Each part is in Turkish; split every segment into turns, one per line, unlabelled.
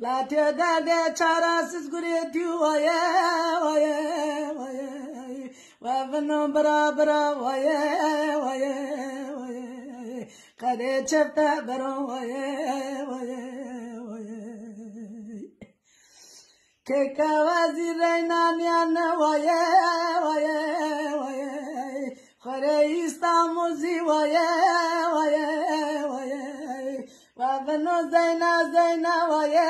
Latedane charas is gure du oye oye oye Wavanom bara bara oye oye oye Kade chepta baro oye oye oye Kekawazi reinanyana oye oye بنو زینا زینا وایه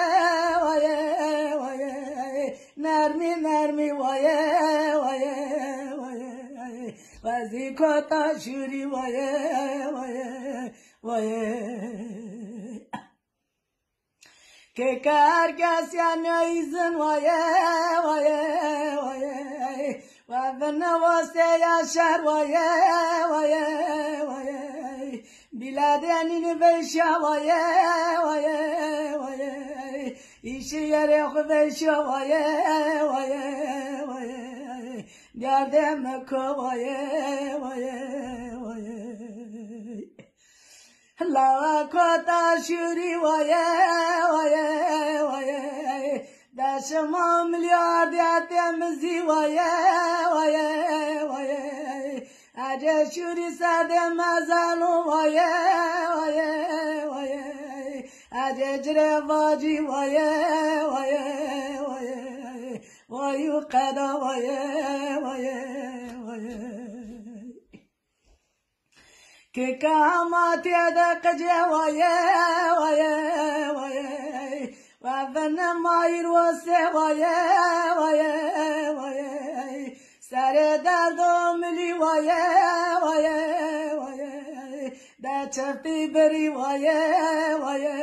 وایه وایه نرمی نرمی وایه وایه وایه وزی کتا شوری وایه وایه وایه که کرگس یا نیزن وایه وایه وایه و به نواسته یا شهر وایه وایه ellerini beşe vaye vaye vaye işi yere beşe vaye vaye vaye derdeme kovaye vaye vaye la kota şuri vaye vaye vaye daşmam liyadiyatemizi vaye vaye Gece çürüse de mezanu vaye vaye vaye Gece cirevacı vaye vaye vaye Vayu kada vaye vaye vaye Ke kamat yada kaje vaye vaye vaye Ve benim ayır vase بچفتی بری وایه وایه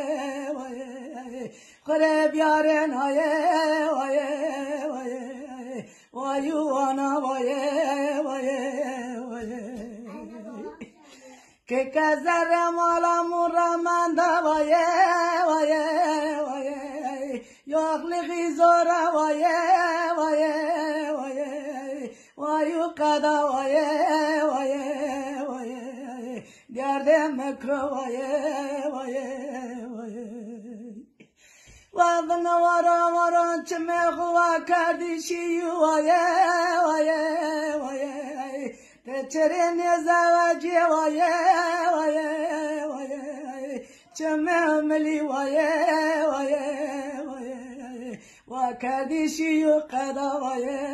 وایه خره بیارن آیه وایه وایه وایو آنا وایه وایه وایه که کزر مالا مرمان دا وایه وایه وایه یاغلی زورا وایه وایه وایه وایو کدا وایه وایه وایه گردم کروایه وایه وایه وادن وارا وارا چه کردی وایه وایه وایه وایه وایه وایه چه وایه وایه وایه